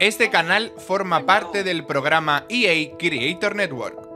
Este canal forma parte del programa EA Creator Network.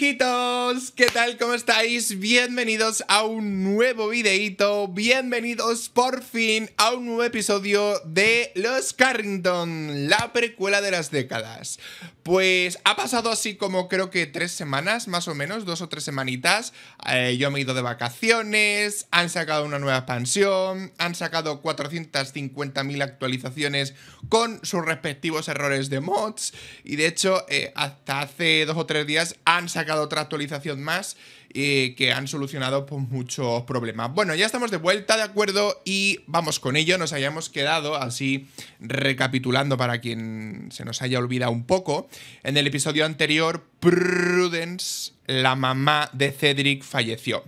hijitos, ¿qué tal? ¿Cómo estáis? Bienvenidos a un nuevo videíto, bienvenidos por fin a un nuevo episodio de Los Carrington, la precuela de las décadas. Pues ha pasado así como creo que tres semanas, más o menos, dos o tres semanitas. Eh, yo me he ido de vacaciones, han sacado una nueva expansión, han sacado 450.000 actualizaciones con sus respectivos errores de mods. Y de hecho, eh, hasta hace dos o tres días han sacado otra actualización más que han solucionado pues, muchos problemas. Bueno, ya estamos de vuelta, de acuerdo, y vamos con ello. Nos hayamos quedado así recapitulando para quien se nos haya olvidado un poco. En el episodio anterior, Prudence, la mamá de Cedric, falleció.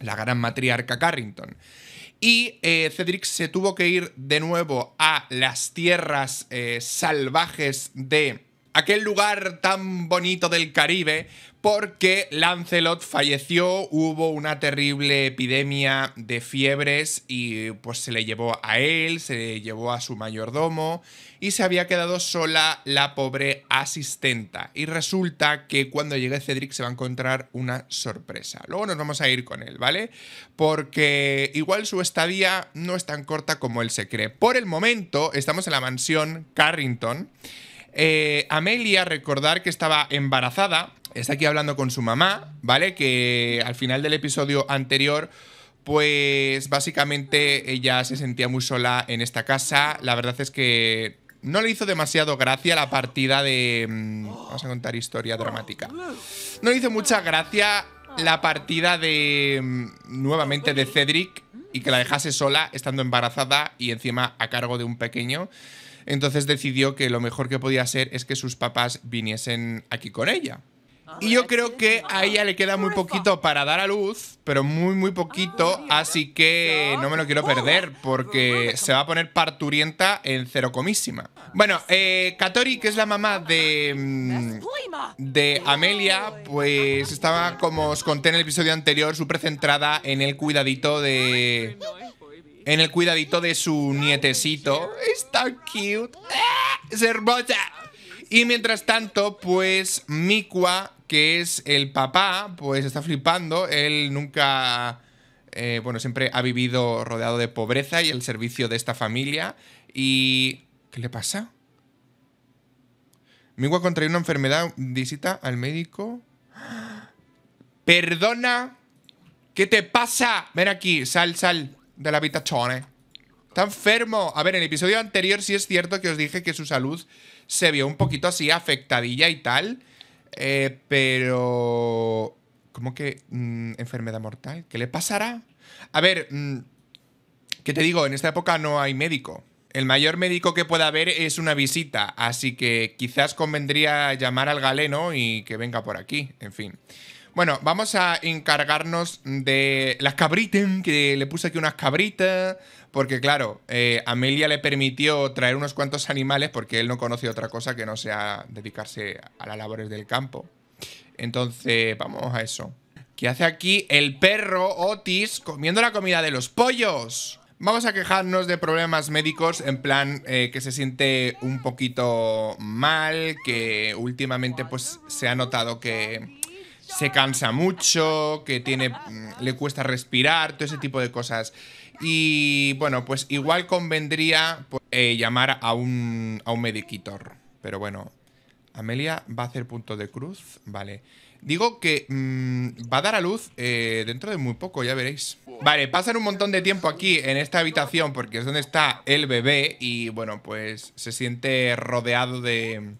La gran matriarca Carrington. Y eh, Cedric se tuvo que ir de nuevo a las tierras eh, salvajes de aquel lugar tan bonito del Caribe porque Lancelot falleció, hubo una terrible epidemia de fiebres y pues se le llevó a él, se le llevó a su mayordomo y se había quedado sola la pobre asistenta. Y resulta que cuando llegue Cedric se va a encontrar una sorpresa. Luego nos vamos a ir con él, ¿vale? Porque igual su estadía no es tan corta como él se cree. Por el momento estamos en la mansión Carrington. Eh, Amelia, recordar que estaba embarazada, está aquí hablando con su mamá, ¿vale? Que al final del episodio anterior pues básicamente ella se sentía muy sola en esta casa. La verdad es que no le hizo demasiado gracia la partida de... Mm, vamos a contar historia dramática. No le hizo mucha gracia la partida de... Mm, nuevamente de Cedric y que la dejase sola estando embarazada y encima a cargo de un pequeño. Entonces decidió que lo mejor que podía hacer es que sus papás viniesen aquí con ella. Y yo creo que a ella le queda muy poquito para dar a luz, pero muy, muy poquito. Ah, así que no me lo quiero perder porque se va a poner parturienta en cero comísima. Bueno, eh, Katori, que es la mamá de, mm, de Amelia, pues estaba, como os conté en el episodio anterior, súper centrada en el cuidadito de... En el cuidadito de su nietecito. está cute. ¡Ah! Y mientras tanto, pues Mikua que es el papá, pues está flipando, él nunca... Eh, bueno, siempre ha vivido rodeado de pobreza y el servicio de esta familia. Y... ¿Qué le pasa? ha contrae una enfermedad, visita al médico. Perdona. ¿Qué te pasa? Ven aquí, sal, sal de la habitación. Eh. Está enfermo. A ver, en el episodio anterior sí es cierto que os dije que su salud se vio un poquito así afectadilla y tal. Eh, pero... ¿Cómo que mm, enfermedad mortal? ¿Qué le pasará? A ver, mm, ¿qué te digo? En esta época no hay médico. El mayor médico que pueda haber es una visita, así que quizás convendría llamar al galeno y que venga por aquí, en fin. Bueno, vamos a encargarnos de las cabritas, que le puse aquí unas cabritas, porque claro, eh, Amelia le permitió traer unos cuantos animales porque él no conoce otra cosa que no sea dedicarse a las labores del campo. Entonces, vamos a eso. ¿Qué hace aquí el perro Otis comiendo la comida de los pollos? Vamos a quejarnos de problemas médicos, en plan eh, que se siente un poquito mal, que últimamente pues se ha notado que se cansa mucho, que tiene, mm, le cuesta respirar, todo ese tipo de cosas. Y bueno, pues igual convendría pues, eh, llamar a un, a un mediquitor. Pero bueno, Amelia va a hacer punto de cruz, vale. Digo que mm, va a dar a luz eh, dentro de muy poco, ya veréis. Vale, pasan un montón de tiempo aquí en esta habitación porque es donde está el bebé y bueno, pues se siente rodeado de,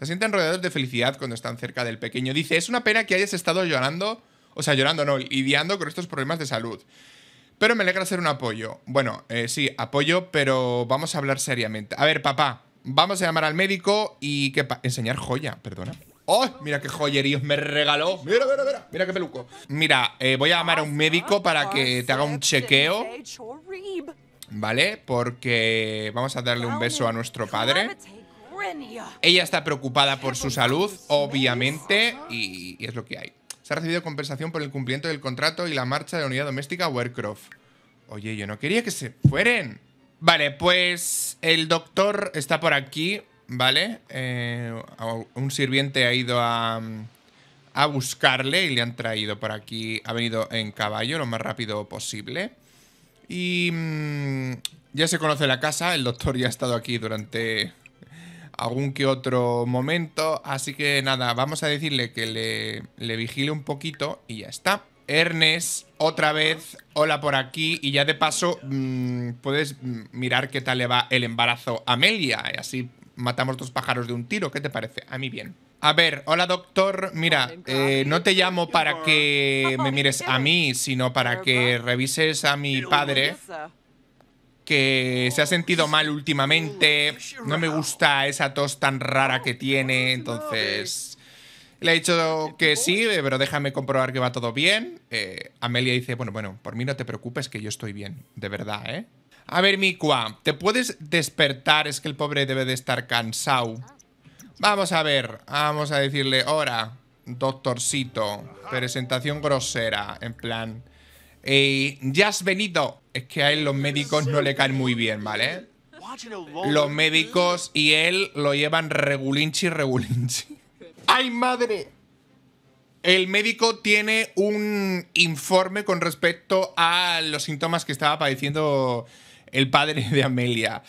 se sienten rodeados de felicidad cuando están cerca del pequeño. Dice, es una pena que hayas estado llorando, o sea, llorando no, lidiando con estos problemas de salud. Pero me alegra ser un apoyo. Bueno, sí, apoyo, pero vamos a hablar seriamente. A ver, papá, vamos a llamar al médico y que enseñar joya, perdona. ¡Oh! Mira qué joyeríos me regaló. Mira, mira, mira. Mira qué peluco. Mira, voy a llamar a un médico para que te haga un chequeo. ¿Vale? Porque vamos a darle un beso a nuestro padre. Ella está preocupada por su salud, obviamente, y, es lo que hay. Se ha recibido compensación por el cumplimiento del contrato y la marcha de la unidad doméstica Warecroft. Oye, yo no quería que se fueren. Vale, pues el doctor está por aquí, ¿vale? Eh, un sirviente ha ido a, buscarle y le han traído por aquí. Ha venido en caballo lo más rápido posible. Y mm, ya se conoce la casa, el doctor ya ha estado aquí durante algún que otro momento. Así que nada, vamos a decirle que le, vigile un poquito y ya está. Ernest, otra vez, hola por aquí. Y ya de paso, mm, puedes mirar qué tal le va el embarazo a Amelia. Y así matamos dos pájaros de un tiro. ¿Qué te parece? A mí bien. A ver, hola doctor. Mira, eh, no te llamo para que me mires a mí, sino para que revises a mi padre que se ha sentido mal últimamente. No me gusta esa tos tan rara que tiene, entonces... Le he dicho que sí, pero déjame comprobar que va todo bien. Eh, Amelia dice, bueno, bueno, por mí no te preocupes que yo estoy bien, de verdad, ¿eh? A ver, Mikua, ¿te puedes despertar? Es que el pobre debe de estar cansado. Vamos a ver, vamos a decirle, ahora, doctorcito, presentación grosera, en plan... Eh, has Benito. Es que a él los médicos no le caen muy bien, ¿vale? Los médicos y él lo llevan regulinchi, regulinchi. ¡Ay, madre! El médico tiene un informe con respecto a los síntomas que estaba padeciendo el padre de Amelia.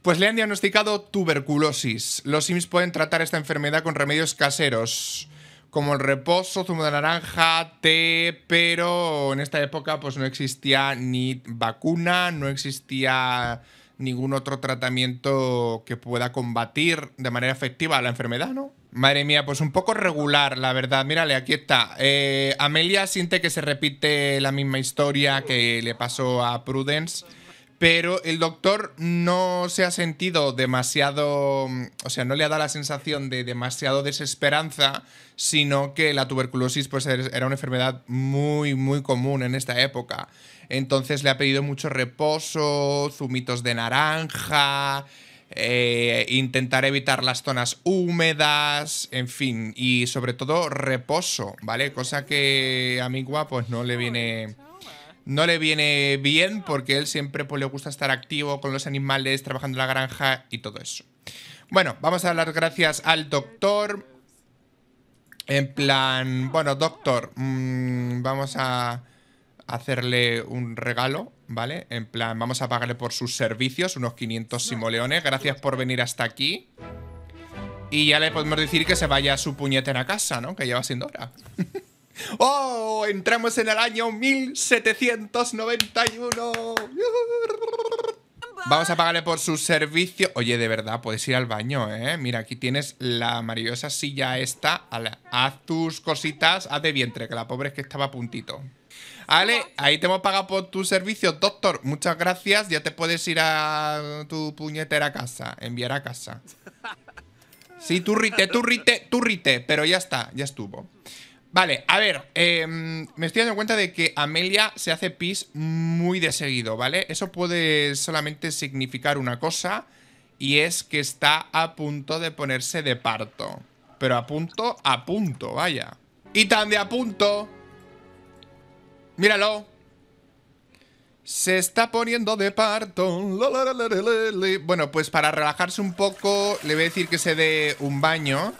Pues le han diagnosticado tuberculosis. Los Sims pueden tratar esta enfermedad con remedios caseros como el reposo, zumo de naranja, té, pero en esta época pues no existía ni vacuna, no existía ningún otro tratamiento que pueda combatir de manera efectiva la enfermedad, ¿no? Madre mía, pues un poco regular, la verdad. Mírale, aquí está. Eh, Amelia siente que se repite la misma historia que le pasó a Prudence pero el doctor no se ha sentido demasiado, mm, o sea, no le ha dado la sensación de demasiado desesperanza, sino que la tuberculosis pues, era una enfermedad muy, muy común en esta época. Entonces le ha pedido mucho reposo, zumitos de naranja, eh, intentar evitar las zonas húmedas, en fin, y sobre todo reposo, ¿vale? Cosa que a mi guapo pues, no le viene no le viene bien porque él siempre pues, le gusta estar activo con los animales, trabajando en la granja y todo eso. Bueno, vamos a dar las gracias al doctor. En plan, bueno, doctor, mm, vamos a hacerle un regalo, ¿vale? En plan, vamos a pagarle por sus servicios, unos 500 simoleones. Gracias por venir hasta aquí. Y ya le podemos decir que se vaya a su puñetera casa, ¿no? Que lleva siendo hora. ¡Oh! Entramos en el año 1791. Vamos a pagarle por su servicio. Oye, de verdad, puedes ir al baño, ¿eh? Mira, aquí tienes la maravillosa silla esta. Haz tus cositas, haz de vientre, que la pobre es que estaba a puntito. Ale, ahí te hemos pagado por tu servicio doctor. Muchas gracias. Ya te puedes ir a tu puñetera casa, enviar a casa. Sí, turrite, turrite, turrite. Pero ya está, ya estuvo. Vale, a ver, em, me estoy dando cuenta de que Amelia se hace pis muy de seguido, ¿vale? Eso puede solamente significar una cosa y es que está a punto de ponerse de parto. Pero a punto, a punto, vaya. Y tan de a punto. Míralo. Se está poniendo de parto. Bueno, pues para relajarse un poco le voy a decir que se dé un baño.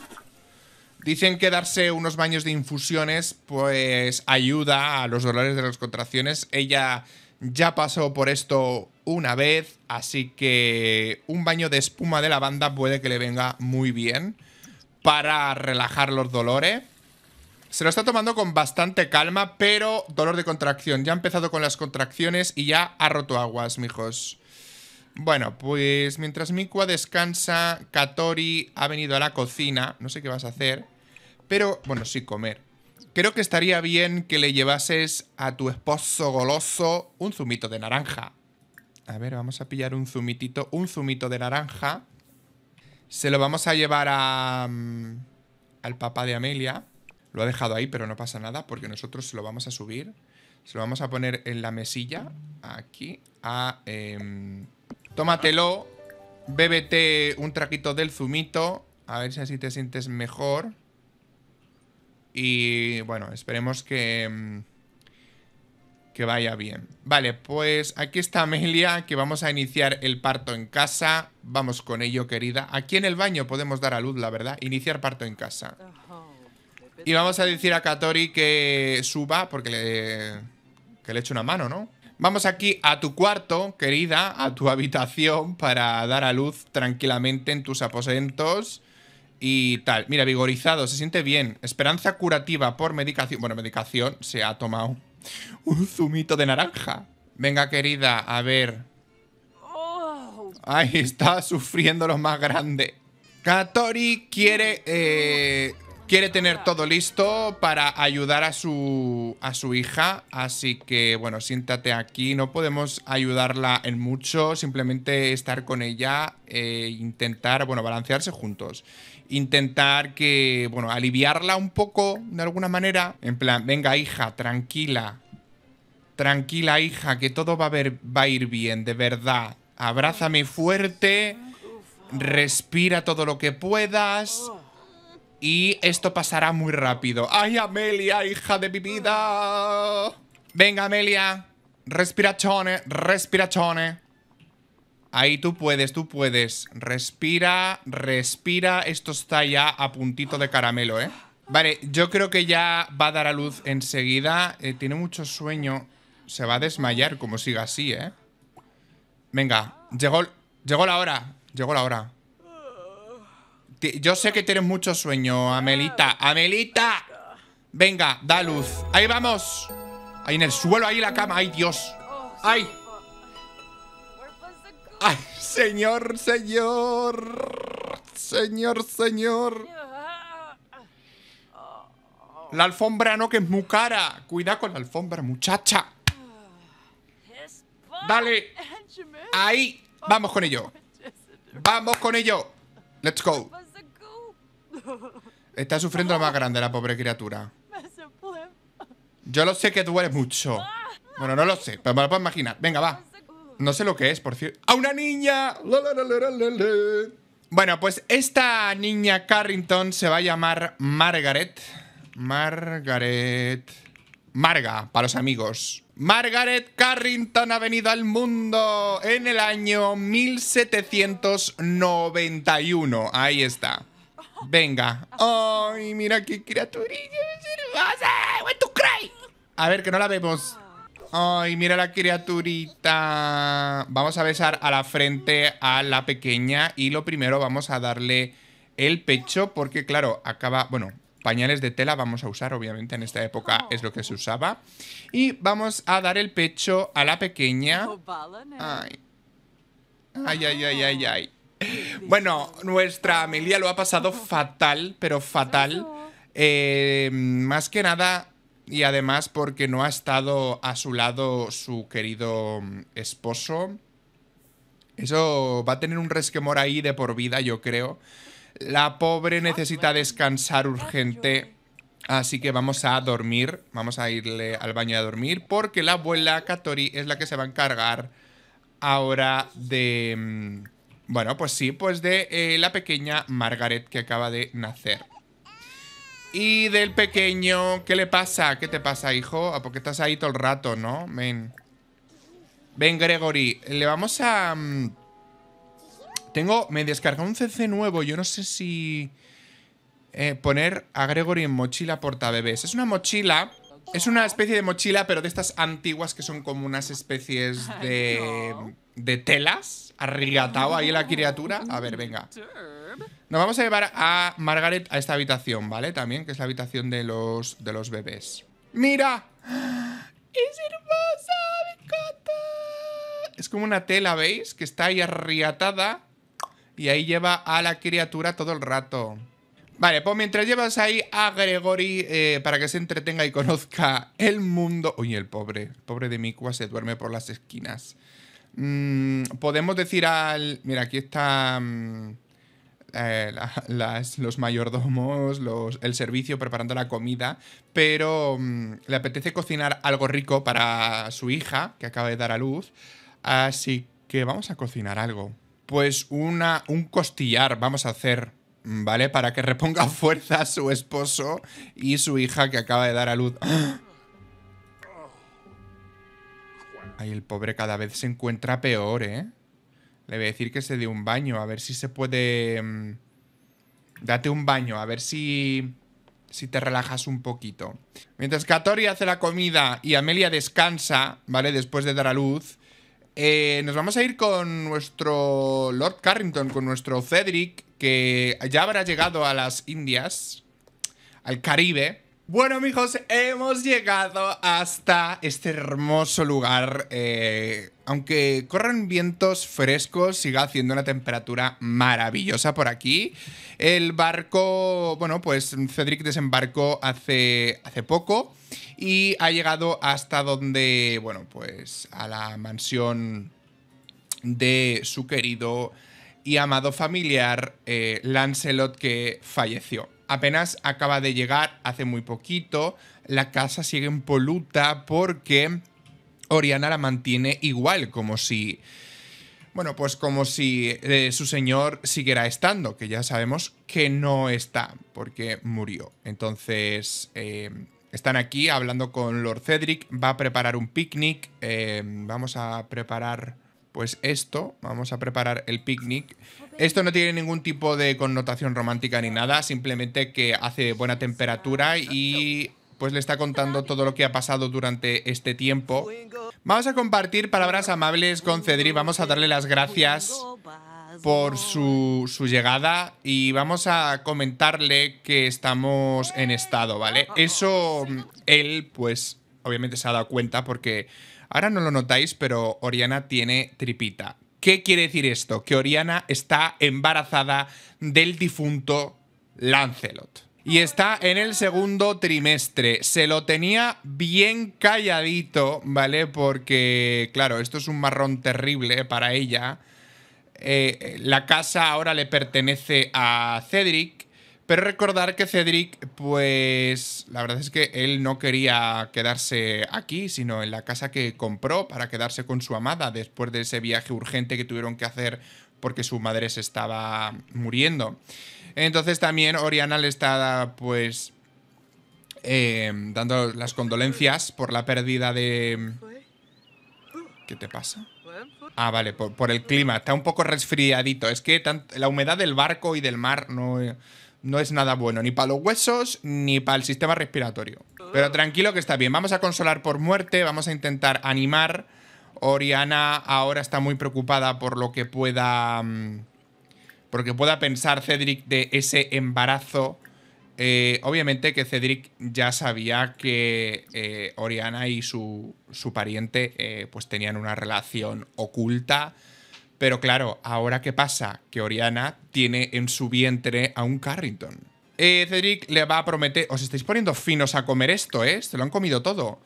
Dicen que darse unos baños de infusiones pues ayuda a los dolores de las contracciones. Ella ya pasó por esto una vez, así que un baño de espuma de lavanda puede que le venga muy bien para relajar los dolores. Se lo está tomando con bastante calma, pero dolor de contracción. Ya ha empezado con las contracciones y ya ha roto aguas, mijos. Bueno, pues mientras Mikua descansa, Katori ha venido a la cocina. No sé qué vas a hacer. Pero, bueno, sí, comer. Creo que estaría bien que le llevases a tu esposo goloso un zumito de naranja. A ver, vamos a pillar un zumitito, un zumito de naranja. Se lo vamos a llevar mm, al papá de Amelia. Lo ha dejado ahí, pero no pasa nada porque nosotros se lo vamos a subir. Se lo vamos a poner en la mesilla, aquí, em, tómatelo, bébete un traquito del zumito, a ver si así te sientes mejor. Y bueno, esperemos que, mm, que vaya bien. Vale, pues aquí está Amelia, que vamos a iniciar el parto en casa. Vamos con ello, querida. Aquí en el baño podemos dar a luz, la verdad. Iniciar parto en casa. Y vamos a decir a Katori que suba, porque le, que le eche una mano, ¿no? Vamos aquí a tu cuarto, querida, a tu habitación, para dar a luz tranquilamente en tus aposentos y tal. Mira, vigorizado, se siente bien. Esperanza curativa por medicación. Bueno, medicación se ha tomado un zumito de naranja. Venga, querida, a ver. Oh. Ahí está sufriendo lo más grande. Katori quiere... Eh, quiere tener todo listo para ayudar a su, a su hija. Así que, bueno, siéntate aquí. No podemos ayudarla en mucho. Simplemente estar con ella e intentar, bueno, balancearse juntos intentar que, bueno, aliviarla un poco de alguna manera. En plan, venga hija, tranquila. Tranquila hija, que todo va a, ver, va a ir bien, de verdad. Abrázame fuerte, respira todo lo que puedas. Y esto pasará muy rápido. ¡Ay, Amelia, hija de mi vida! Venga, Amelia. Respirachone, respirachone. Ahí tú puedes, tú puedes. Respira, respira. Esto está ya a puntito de caramelo, ¿eh? Vale, yo creo que ya va a dar a luz enseguida. Eh, tiene mucho sueño. Se va a desmayar como siga así, ¿eh? Venga, llegó, llegó la hora. Llegó la hora. Yo sé que tienes mucho sueño, Amelita. ¡Amelita! Venga, da luz. Ahí vamos. Ahí en el suelo, ahí en la cama. ¡Ay, Dios! ¡Ay! señor, señor! ¡Señor, señor! La alfombra no, que es muy cara. Cuidado con la alfombra, muchacha. Dale. Ahí. Vamos con ello. Vamos con ello. Let's go. Está sufriendo lo más grande, la pobre criatura. Yo lo sé que duele mucho. Bueno, no lo sé, pero me lo puedo imaginar. Venga, va. No sé lo que es, por cierto. ¡A una niña! bueno, pues esta niña Carrington se va a llamar Margaret. Margaret. Marga, para los amigos. Margaret Carrington ha venido al mundo en el año 1791. Ahí está. Venga. ¡Ay, mira qué criaturilla! ¡Es cray A ver, que no la vemos. Ay, mira la criaturita. Vamos a besar a la frente a la pequeña y lo primero vamos a darle el pecho porque, claro, acaba... Bueno, pañales de tela vamos a usar, obviamente en esta época es lo que se usaba. Y vamos a dar el pecho a la pequeña. Ay, ay, ay, ay, ay. ay. Bueno, nuestra Amelia lo ha pasado fatal, pero fatal. más que nada y además porque no ha estado a su lado su querido mm, esposo. Eso va a tener un resquemor ahí de por vida, yo creo. La pobre necesita descansar urgente. Así que vamos a dormir, vamos a irle al baño a dormir, porque la abuela Katori es la que se va a encargar ahora de... Mm, bueno, pues sí, pues de eh, la pequeña Margaret que acaba de nacer. Y del pequeño, ¿qué le pasa? ¿Qué te pasa, hijo? Ah, porque estás ahí todo el rato, no? Ven. Ven, Gregory. Le vamos a... Mm, tengo... Me descarga un CC nuevo. Yo no sé si... Eh, poner a Gregory en mochila portabebés. Es una mochila... Es una especie de mochila, pero de estas antiguas que son como unas especies de... De telas. Arrigatado ahí la criatura. A ver, venga. Nos vamos a llevar a Margaret a esta habitación, ¿vale? También, que es la habitación de los, de los bebés. ¡Mira! ¡Es hermosa! ¡Me Es como una tela, ¿veis? Que está ahí arriatada y ahí lleva a la criatura todo el rato. Vale, pues mientras llevas ahí a Gregory eh, para que se entretenga y conozca el mundo... Uy, el pobre, el pobre de Mikua se duerme por las esquinas. Mm, podemos decir al... Mira, aquí está... Mm, eh, las, los mayordomos, los, el servicio preparando la comida, pero mm, le apetece cocinar algo rico para su hija, que acaba de dar a luz, así que vamos a cocinar algo. Pues una, un costillar vamos a hacer, mm, ¿vale? Para que reponga fuerza a su esposo y su hija que acaba de dar a luz. Ay, el pobre cada vez se encuentra peor, ¿eh? Le voy a decir que se dé un baño, a ver si se puede... Mm, date un baño, a ver si... Si te relajas un poquito. Mientras Katori hace la comida y Amelia descansa, ¿vale? Después de dar a luz. Eh, nos vamos a ir con nuestro Lord Carrington, con nuestro Cedric, que ya habrá llegado a las Indias, al Caribe. Bueno, amigos, hemos llegado hasta este hermoso lugar. Eh, aunque corran vientos frescos, sigue haciendo una temperatura maravillosa por aquí. El barco, bueno, pues Cedric desembarcó hace, hace poco y ha llegado hasta donde, bueno, pues a la mansión de su querido y amado familiar eh, Lancelot que falleció apenas acaba de llegar hace muy poquito. La casa sigue en poluta porque Oriana la mantiene igual, como si... Bueno, pues como si eh, su señor siguiera estando, que ya sabemos que no está, porque murió. Entonces, eh, están aquí hablando con Lord Cedric, va a preparar un picnic, eh, vamos a preparar pues esto, vamos a preparar el picnic. Esto no tiene ningún tipo de connotación romántica ni nada, simplemente que hace buena temperatura y pues le está contando todo lo que ha pasado durante este tiempo. Vamos a compartir palabras amables con Cedric, vamos a darle las gracias por su, su, llegada y vamos a comentarle que estamos en estado, ¿vale? Eso él pues obviamente se ha dado cuenta porque Ahora no lo notáis, pero Oriana tiene tripita. ¿Qué quiere decir esto? Que Oriana está embarazada del difunto Lancelot. Y está en el segundo trimestre. Se lo tenía bien calladito, ¿vale? Porque, claro, esto es un marrón terrible para ella. Eh, la casa ahora le pertenece a Cedric pero recordar que Cedric, pues la verdad es que él no quería quedarse aquí, sino en la casa que compró para quedarse con su amada después de ese viaje urgente que tuvieron que hacer porque su madre se estaba muriendo. Entonces también Oriana le está pues em, dando las condolencias por la pérdida de... ¿Qué te pasa? Ah, vale, por, el clima. Está un poco resfriadito. Es que la humedad del barco y del mar no... Eh, no es nada bueno, ni para los huesos, ni para el sistema respiratorio. Pero tranquilo que está bien. Vamos a consolar por muerte, vamos a intentar animar. Oriana ahora está muy preocupada por lo que pueda... Mm, porque pueda pensar Cedric de ese embarazo. Eh, obviamente que Cedric ya sabía que eh, Oriana y su, su pariente eh, pues tenían una relación oculta pero claro, ahora qué pasa? Que Oriana tiene en su vientre a un Carrington. Eh, Cedric le va a prometer... Os estáis poniendo finos a comer esto, ¿eh? Se lo han comido todo.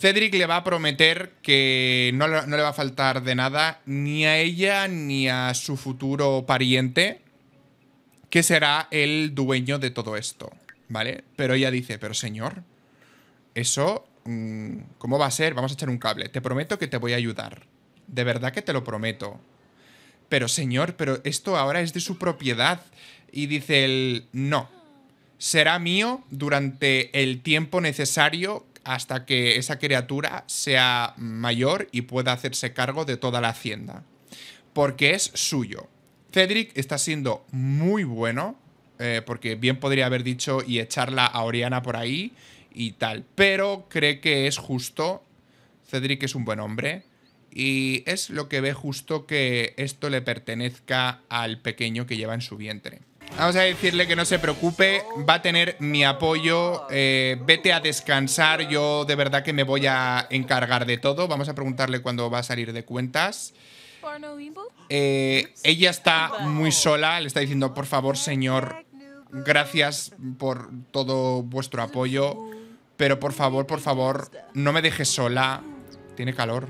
Cedric le va a prometer que no, le va a faltar de nada ni a ella ni a su futuro pariente, que será el dueño de todo esto, ¿vale? Pero ella dice, pero señor, eso, mm, ¿cómo va a ser? Vamos a echar un cable. Te prometo que te voy a ayudar. De verdad que te lo prometo pero señor, pero esto ahora es de su propiedad. Y dice él, no, será mío durante el tiempo necesario hasta que esa criatura sea mayor y pueda hacerse cargo de toda la hacienda. Porque es suyo. Cedric está siendo muy bueno, eh, porque bien podría haber dicho y echarla a Oriana por ahí y tal, pero cree que es justo. Cedric es un buen hombre y es lo que ve justo que esto le pertenezca al pequeño que lleva en su vientre. Vamos a decirle que no se preocupe, va a tener mi apoyo, eh, vete a descansar, yo de verdad que me voy a encargar de todo. Vamos a preguntarle cuándo va a salir de cuentas. Eh, ella está muy sola, le está diciendo, por favor, señor, gracias por todo vuestro apoyo, pero por favor, por favor, no me dejes sola. Tiene calor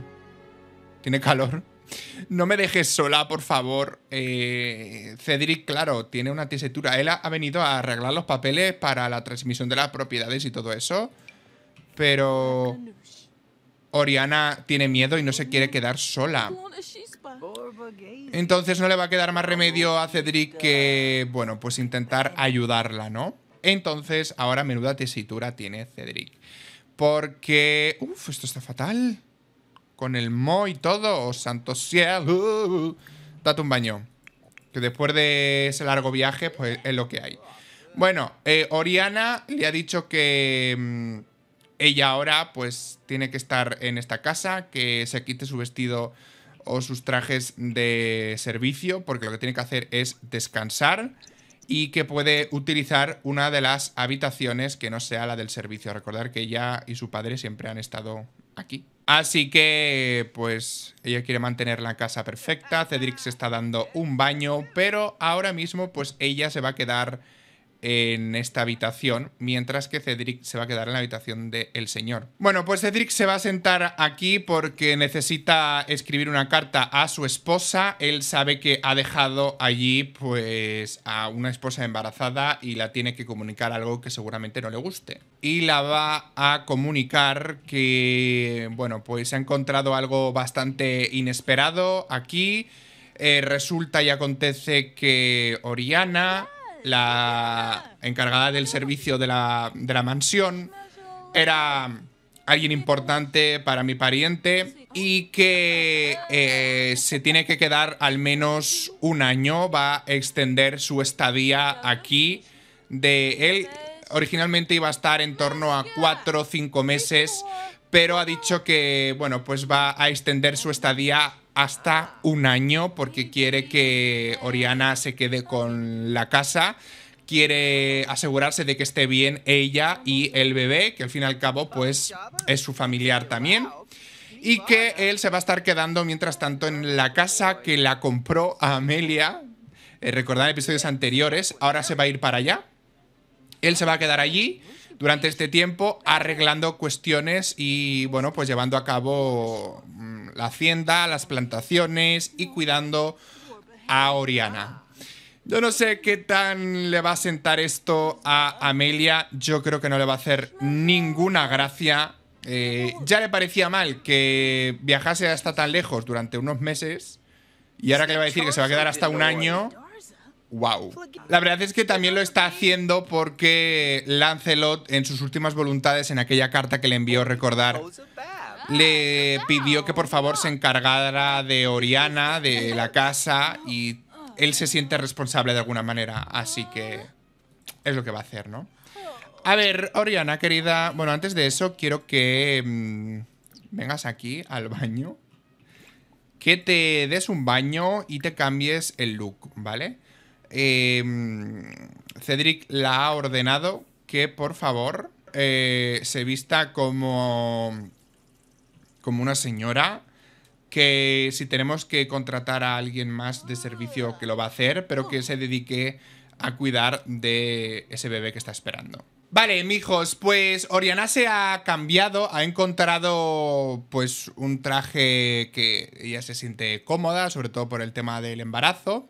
tiene calor. No me dejes sola, por favor. Eh, Cedric, claro, tiene una tesitura. Él ha venido a arreglar los papeles para la transmisión de las propiedades y todo eso. Pero Oriana tiene miedo y no se quiere quedar sola. Entonces no le va a quedar más remedio a Cedric que, bueno, pues intentar ayudarla, ¿no? Entonces, ahora menuda tesitura tiene Cedric. Porque... Uf, esto está fatal con el Mo y todo, oh, santo cielo, date un baño. Que después de ese largo viaje, pues es lo que hay. Bueno, eh, Oriana le ha dicho que mm, ella ahora pues tiene que estar en esta casa, que se quite su vestido o sus trajes de servicio, porque lo que tiene que hacer es descansar y que puede utilizar una de las habitaciones que no sea la del servicio. Recordar que ella y su padre siempre han estado aquí. Así que, pues, ella quiere mantener la casa perfecta. Cedric se está dando un baño, pero ahora mismo, pues, ella se va a quedar en esta habitación, mientras que Cedric se va a quedar en la habitación del señor. Bueno, pues Cedric se va a sentar aquí porque necesita escribir una carta a su esposa. Él sabe que ha dejado allí pues a una esposa embarazada y la tiene que comunicar algo que seguramente no le guste. Y la va a comunicar que, bueno, pues se ha encontrado algo bastante inesperado aquí. Eh, resulta y acontece que Oriana la encargada del servicio de la, mansión era alguien importante para mi pariente y que eh, se tiene que quedar al menos un año, va a extender su estadía aquí. De él originalmente iba a estar en torno a cuatro o cinco meses, pero ha dicho que, bueno, pues va a extender su estadía hasta un año porque quiere que Oriana se quede con la casa quiere asegurarse de que esté bien ella y el bebé, que al fin y al cabo pues es su familiar también. Y que él se va a estar quedando mientras tanto en la casa que la compró a Amelia. Eh, recordad episodios anteriores, ahora se va a ir para allá. Él se va a quedar allí durante este tiempo arreglando cuestiones y, bueno, pues llevando a cabo mm, la hacienda, las plantaciones y cuidando a Oriana. Yo no sé qué tan le va a sentar esto a Amelia. Yo creo que no le va a hacer ninguna gracia. Eh, ya le parecía mal que viajase hasta tan lejos durante unos meses. Y ahora que le va a decir que se va a quedar hasta un año wow. La verdad es que también lo está haciendo porque Lancelot, en sus últimas voluntades, en aquella carta que le envió oh, recordar, oh, le pidió que por favor se encargara de Oriana, de la casa, y él se siente responsable de alguna manera. Así que es lo que va a hacer, ¿no? A ver, Oriana, querida. Bueno, antes de eso, quiero que mm, vengas aquí al baño. Que te des un baño y te cambies el look, ¿vale? Em, Cedric la ha ordenado que por favor eh, se vista como, como una señora, que si tenemos que contratar a alguien más de servicio que lo va a hacer, pero que se dedique a cuidar de ese bebé que está esperando. Vale, mijos, pues Oriana se ha cambiado, ha encontrado pues un traje que ella se siente cómoda, sobre todo por el tema del embarazo.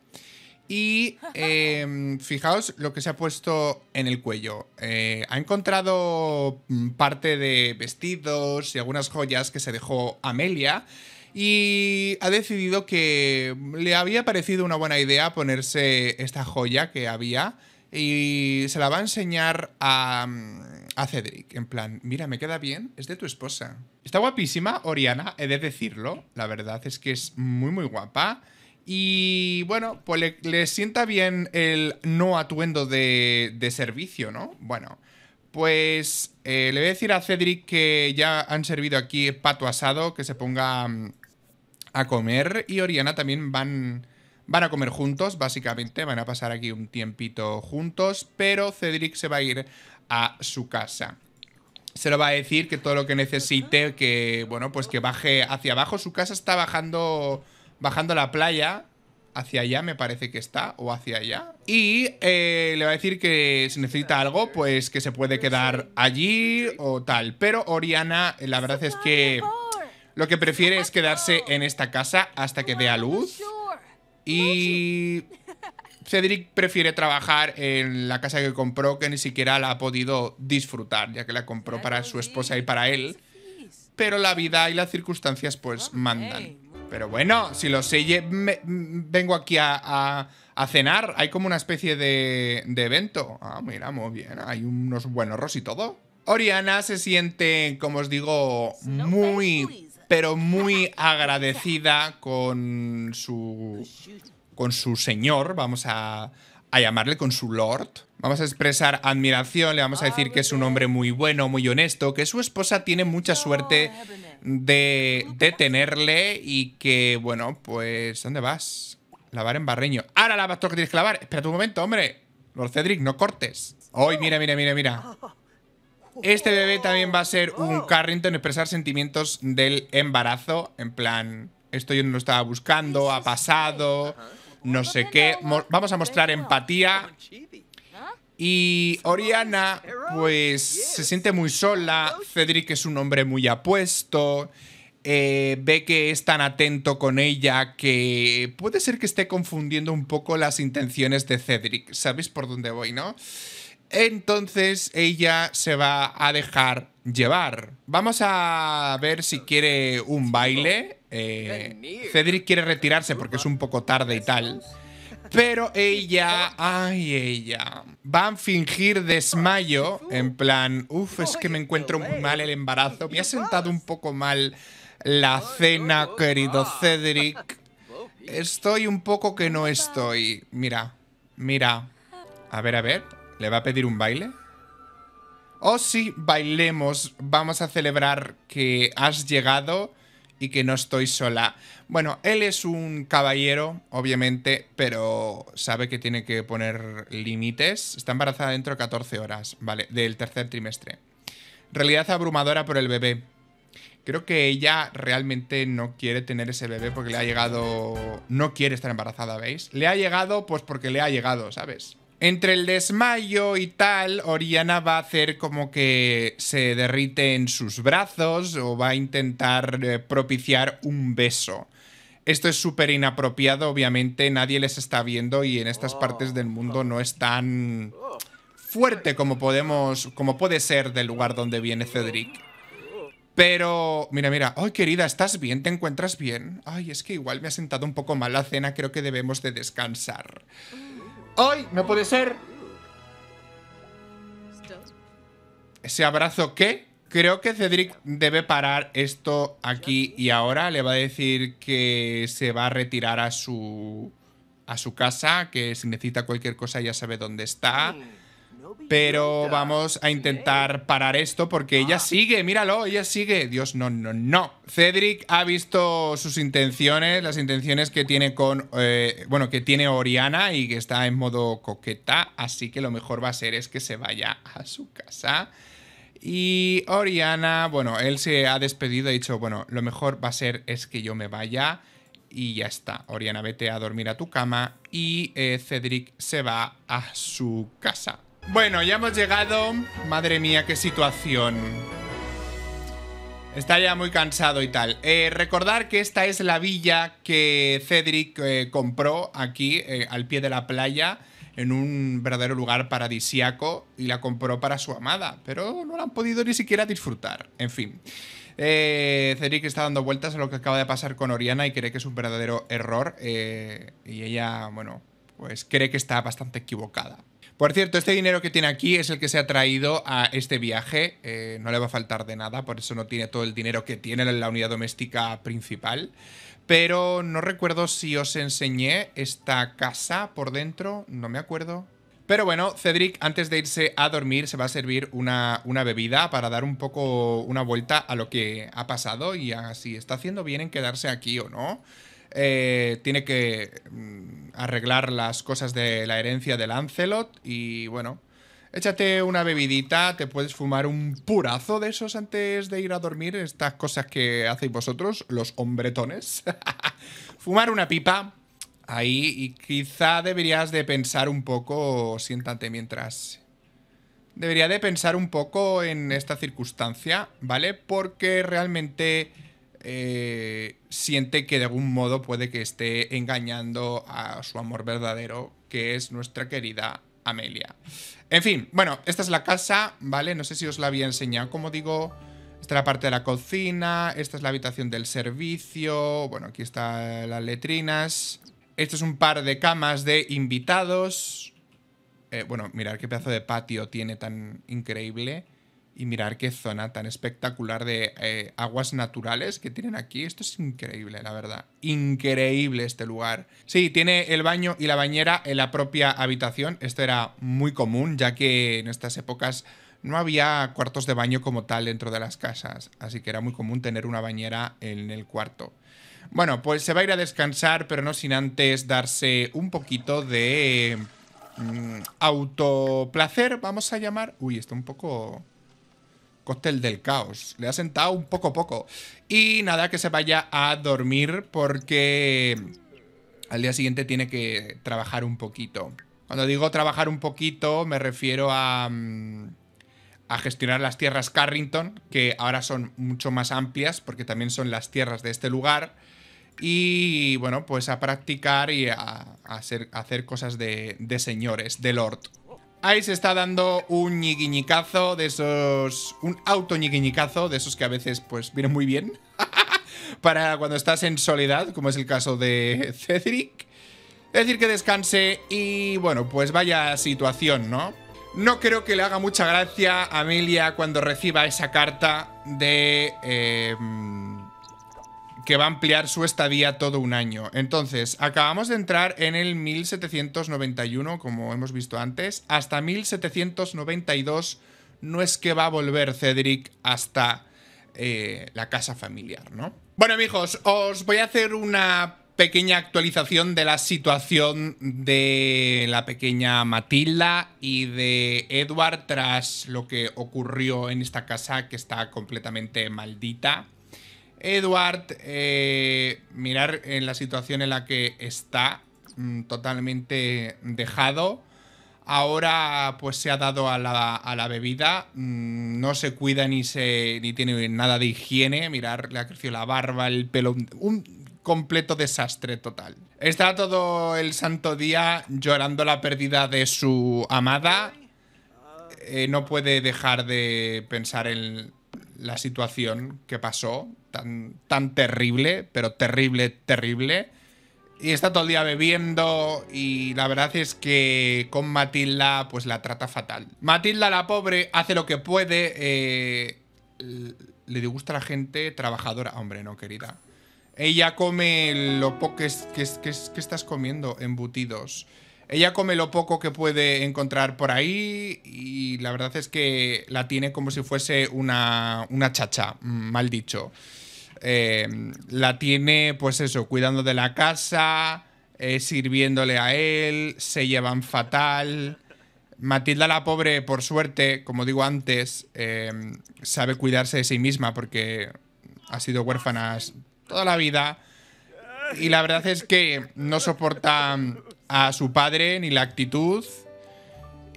Y em, fijaos lo que se ha puesto en el cuello. Eh, ha encontrado mm, parte de vestidos y algunas joyas que se dejó Amelia. Y ha decidido que le había parecido una buena idea ponerse esta joya que había. Y se la va a enseñar a, mm, a Cedric. En plan, mira, me queda bien. Es de tu esposa. Está guapísima, Oriana, he de decirlo. La verdad es que es muy, muy guapa. Y bueno, pues le, sienta bien el no atuendo de, servicio, ¿no? Bueno, pues eh, le voy a decir a Cedric que ya han servido aquí pato asado, que se ponga mm, a comer. Y Oriana también van, van a comer juntos, básicamente. Van a pasar aquí un tiempito juntos, pero Cedric se va a ir a su casa. Se lo va a decir que todo lo que necesite, que, bueno, pues que baje hacia abajo. Su casa está bajando bajando la playa. Hacia allá me parece que está, o hacia allá. Y eh, le va a decir que si necesita algo, pues que se puede quedar allí o tal. Pero Oriana, eh, la verdad es que lo que prefiere es quedarse en esta casa hasta que dé a luz. Y Cedric prefiere trabajar en la casa que compró que ni siquiera la ha podido disfrutar, ya que la compró para su esposa y para él. Pero la vida y las circunstancias pues mandan. Pero bueno, si lo sé, mm, vengo aquí a, cenar, hay como una especie de, de evento. Ah, mira, muy bien. Hay unos buenos ros y todo. Oriana se siente, como os digo, muy, pero muy agradecida con su, con su señor, vamos a, a llamarle con su lord. Vamos a expresar admiración, le vamos a decir que es un hombre muy bueno, muy honesto, que su esposa tiene mucha suerte de, de tenerle y que, bueno, pues, ¿dónde vas? Lavar en barreño. Ahora la tú que tienes que lavar. Espera un momento, hombre. Lord Cedric, no cortes. hoy mira, mira, mira, mira! Este bebé también va a ser un Carrington expresar sentimientos del embarazo. En plan, esto yo no lo estaba buscando, ha pasado no sé qué. vamos a mostrar empatía. Y Oriana, pues se siente muy sola. Cedric es un hombre muy apuesto. Eh, ve que es tan atento con ella que puede ser que esté confundiendo un poco las intenciones de Cedric. ¿Sabéis por dónde voy, no? Entonces ella se va a dejar llevar. Vamos a ver si quiere un baile. Eh, Cedric quiere retirarse porque es un poco tarde y tal. Pero ella, ay ella, van a fingir desmayo en plan, Uf, es que me encuentro muy mal el embarazo, me ha sentado un poco mal la cena, querido Cedric. Estoy un poco que no estoy. Mira, mira. A ver, a ver. ¿Le va a pedir un baile? Oh, sí, bailemos. Vamos a celebrar que has llegado y que no estoy sola. Bueno, él es un caballero, obviamente, pero sabe que tiene que poner límites. Está embarazada dentro de 14 horas, ¿vale? Del tercer trimestre. Realidad abrumadora por el bebé. Creo que ella realmente no quiere tener ese bebé porque le ha llegado... No quiere estar embarazada, ¿veis? Le ha llegado pues porque le ha llegado, ¿sabes? entre el desmayo y tal, Oriana va a hacer como que se derrite en sus brazos o va a intentar eh, propiciar un beso. Esto es súper inapropiado, obviamente nadie les está viendo y en estas partes del mundo no es tan fuerte como podemos, como puede ser del lugar donde viene Cedric. Pero, mira, mira, ay querida, ¿estás bien? ¿Te encuentras bien? Ay, es que igual me ha sentado un poco mal la cena, creo que debemos de descansar. ¡Ay! ¡No puede ser! ¿Ese abrazo qué? Creo que Cedric debe parar esto aquí y ahora. Le va a decir que se va a retirar a su, a su casa, que si necesita cualquier cosa ya sabe dónde está. Pero vamos a intentar parar esto porque ella sigue, míralo, ella sigue. Dios, no, no, no. Cedric ha visto sus intenciones, las intenciones que tiene con, eh, bueno, que tiene Oriana y que está en modo coqueta, así que lo mejor va a ser es que se vaya a su casa. Y Oriana, bueno, él se ha despedido, ha dicho, bueno, lo mejor va a ser es que yo me vaya y ya está. Oriana, vete a dormir a tu cama y eh, Cedric se va a su casa. Bueno, ya hemos llegado. Madre mía, qué situación. Está ya muy cansado y tal. Eh, recordar que esta es la villa que Cedric eh, compró aquí, eh, al pie de la playa, en un verdadero lugar paradisiaco, y la compró para su amada, pero no la han podido ni siquiera disfrutar. En fin. Cedric está dando vueltas a lo que acaba de pasar con Oriana y cree que es un verdadero error. y ella, bueno, pues cree que está bastante equivocada. Por cierto, este dinero que tiene aquí es el que se ha traído a este viaje. Eh, no le va a faltar de nada, por eso no tiene todo el dinero que tiene en la unidad doméstica principal. Pero no recuerdo si os enseñé esta casa por dentro, no me acuerdo. Pero bueno, Cedric antes de irse a dormir se va a servir una, una, bebida para dar un poco una vuelta a lo que ha pasado y a si está haciendo bien en quedarse aquí o no. Eh, tiene que mm, arreglar las cosas de la herencia del Lancelot y bueno, échate una bebidita, te puedes fumar un purazo de esos antes de ir a dormir, estas cosas que hacéis vosotros, los hombretones. fumar una pipa ahí y quizá deberías de pensar un poco, siéntate mientras... Debería de pensar un poco en esta circunstancia, ¿vale? Porque realmente eh, siente que de algún modo puede que esté engañando a su amor verdadero, que es nuestra querida Amelia. En fin, bueno, esta es la casa, ¿vale? No sé si os la había enseñado, como digo... Esta es la parte de la cocina, esta es la habitación del servicio, bueno, aquí están las letrinas. Esto es un par de camas de invitados. Eh, bueno, mirad qué pedazo de patio tiene tan increíble y mirar qué zona tan espectacular de eh, aguas naturales que tienen aquí. Esto es increíble, la verdad. Increíble este lugar. Sí, tiene el baño y la bañera en la propia habitación. Esto era muy común, ya que en estas épocas no había cuartos de baño como tal dentro de las casas, así que era muy común tener una bañera en el cuarto. Bueno, pues se va a ir a descansar, pero no sin antes darse un poquito de... auto mm, autoplacer, vamos a llamar. Uy, está un poco cóctel del caos. Le ha sentado un poco poco. Y nada, que se vaya a dormir porque al día siguiente tiene que trabajar un poquito. Cuando digo trabajar un poquito, me refiero a, mm, gestionar las tierras Carrington, que ahora son mucho más amplias porque también son las tierras de este lugar. Y bueno, pues a practicar y a, hacer, cosas de señores, de lord. Ahí se está dando un ñiquiñicazo de esos... Un auto de esos que a veces pues vienen muy bien. para cuando estás en soledad, como es el caso de Cedric. Decir que descanse y bueno, pues vaya situación, ¿no? No creo que le haga mucha gracia a Amelia cuando reciba esa carta de... Eh, que va a ampliar su estadía todo un año. Entonces, acabamos de entrar en el 1791, como hemos visto antes, hasta 1792 no es que va a volver Cedric hasta eh, la casa familiar, ¿no? Bueno, amigos, os voy a hacer una pequeña actualización de la situación de la pequeña Matilda y de Edward tras lo que ocurrió en esta casa que está completamente maldita. Edward, eh, mirar en la situación en la que está, mm, totalmente dejado. Ahora pues se ha dado a la, bebida, mm, no se cuida ni, se, tiene nada de higiene, mirar, le ha crecido la barba, el pelo, un completo desastre total. Está todo el santo día llorando la pérdida de su amada, eh, no puede dejar de pensar en, la situación que pasó, tan, tan terrible, pero terrible, terrible. Y está todo el día bebiendo y la verdad es que con Matilda pues la trata fatal. Matilda la pobre hace lo que puede. Eh, le gusta la gente trabajadora. Hombre, no, querida. Ella come lo poco que, que, que estás comiendo, embutidos. Ella come lo poco que puede encontrar por ahí y la verdad es que la tiene como si fuese una, chacha, mm, mal dicho. Eh, la tiene, pues eso, cuidando de la casa, eh, sirviéndole a él, se llevan fatal. Matilda la pobre, por suerte, como digo antes, eh, sabe cuidarse de sí misma porque ha sido huérfana toda la vida. Y la verdad es que no soporta a su padre ni la actitud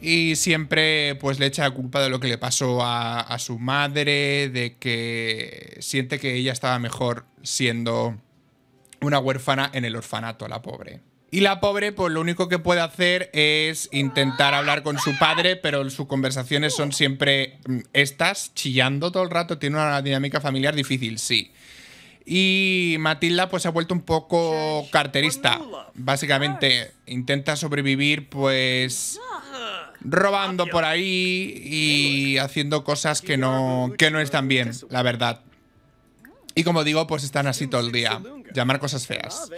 y siempre pues le echa la culpa de lo que le pasó a, a, su madre, de que siente que ella estaba mejor siendo una huérfana en el orfanato, la pobre. Y la pobre, pues lo único que puede hacer es intentar hablar con su padre, pero sus conversaciones son siempre mm, estas, chillando todo el rato, tiene una dinámica familiar difícil, sí. Y Matilda pues se ha vuelto un poco carterista. Básicamente intenta sobrevivir pues robando por ahí y haciendo cosas que no, que no están bien, la verdad. Y como digo, pues están así todo el día. Llamar cosas feas.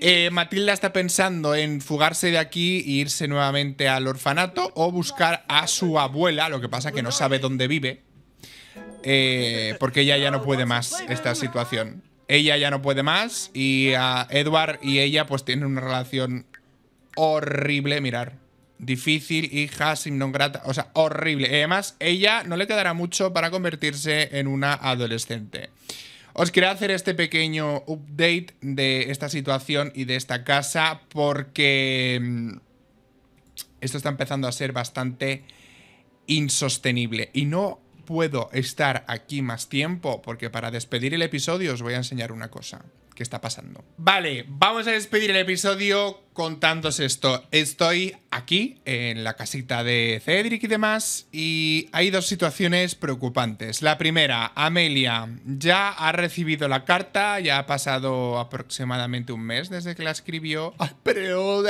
Eh, Matilda está pensando en fugarse de aquí e irse nuevamente al orfanato o buscar a su abuela, lo que pasa que no sabe dónde vive. Eh, porque ella ya no puede más esta situación. Ella ya no puede más y a Edward y ella pues tienen una relación horrible, mirar. Difícil, hija, sin non grata, o sea, horrible. Y además, ella no le quedará mucho para convertirse en una adolescente. Os quería hacer este pequeño update de esta situación y de esta casa porque mm, esto está empezando a ser bastante insostenible. Y no puedo estar aquí más tiempo porque para despedir el episodio os voy a enseñar una cosa que está pasando. Vale, vamos a despedir el episodio contándos esto. Estoy aquí en la casita de Cedric y demás y hay dos situaciones preocupantes. La primera, Amelia ya ha recibido la carta, ya ha pasado aproximadamente un mes desde que la escribió. ¡Pero...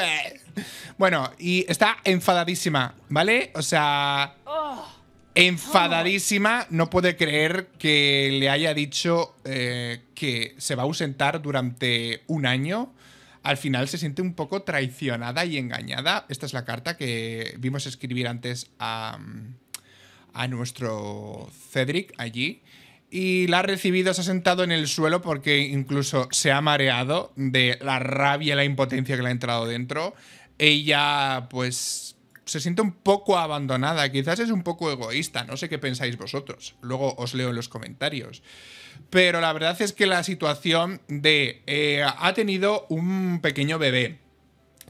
Bueno, y está enfadadísima, ¿vale? O sea... Oh. Enfadadísima, no puede creer que le haya dicho eh, que se va a ausentar durante un año. Al final se siente un poco traicionada y engañada. Esta es la carta que vimos escribir antes a, a nuestro Cedric allí. Y la ha recibido, se ha sentado en el suelo porque incluso se ha mareado de la rabia y la impotencia que le ha entrado dentro. Ella, pues, se siente un poco abandonada, quizás es un poco egoísta, no sé qué pensáis vosotros, luego os leo en los comentarios. Pero la verdad es que la situación de eh, ha tenido un pequeño bebé,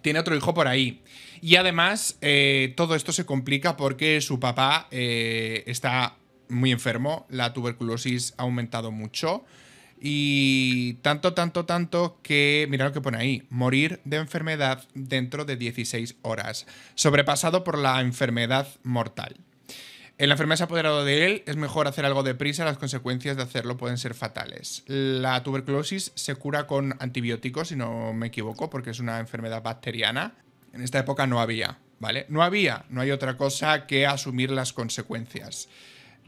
tiene otro hijo por ahí. Y además eh, todo esto se complica porque su papá eh, está muy enfermo, la tuberculosis ha aumentado mucho. Y tanto, tanto, tanto que, mira lo que pone ahí, morir de enfermedad dentro de 16 horas, sobrepasado por la enfermedad mortal. En la enfermedad se ha apoderado de él, es mejor hacer algo deprisa, las consecuencias de hacerlo pueden ser fatales. La tuberculosis se cura con antibióticos, si no me equivoco, porque es una enfermedad bacteriana. En esta época no había, ¿vale? No había, no hay otra cosa que asumir las consecuencias.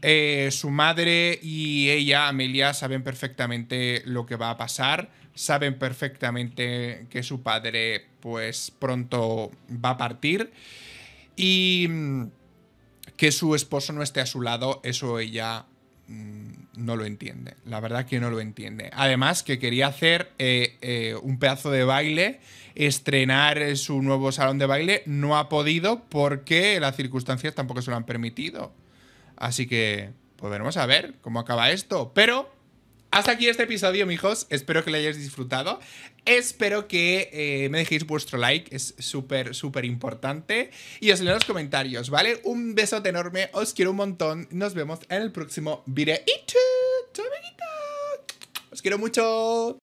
Eh, su madre y ella, Amelia, saben perfectamente lo que va a pasar. Saben perfectamente que su padre, pues pronto va a partir. Y mm, que su esposo no esté a su lado, eso ella mm, no lo entiende. La verdad que no lo entiende. Además, que quería hacer eh, eh, un pedazo de baile, estrenar su nuevo salón de baile, no ha podido porque las circunstancias tampoco se lo han permitido. Así que, podremos saber a ver cómo acaba esto. Pero hasta aquí este episodio, mijos. Espero que lo hayáis disfrutado. Espero que eh, me dejéis vuestro like, es súper, súper importante. Y os leo en los comentarios, ¿vale? Un besote enorme, os quiero un montón. Nos vemos en el próximo amiguitos! Os quiero mucho.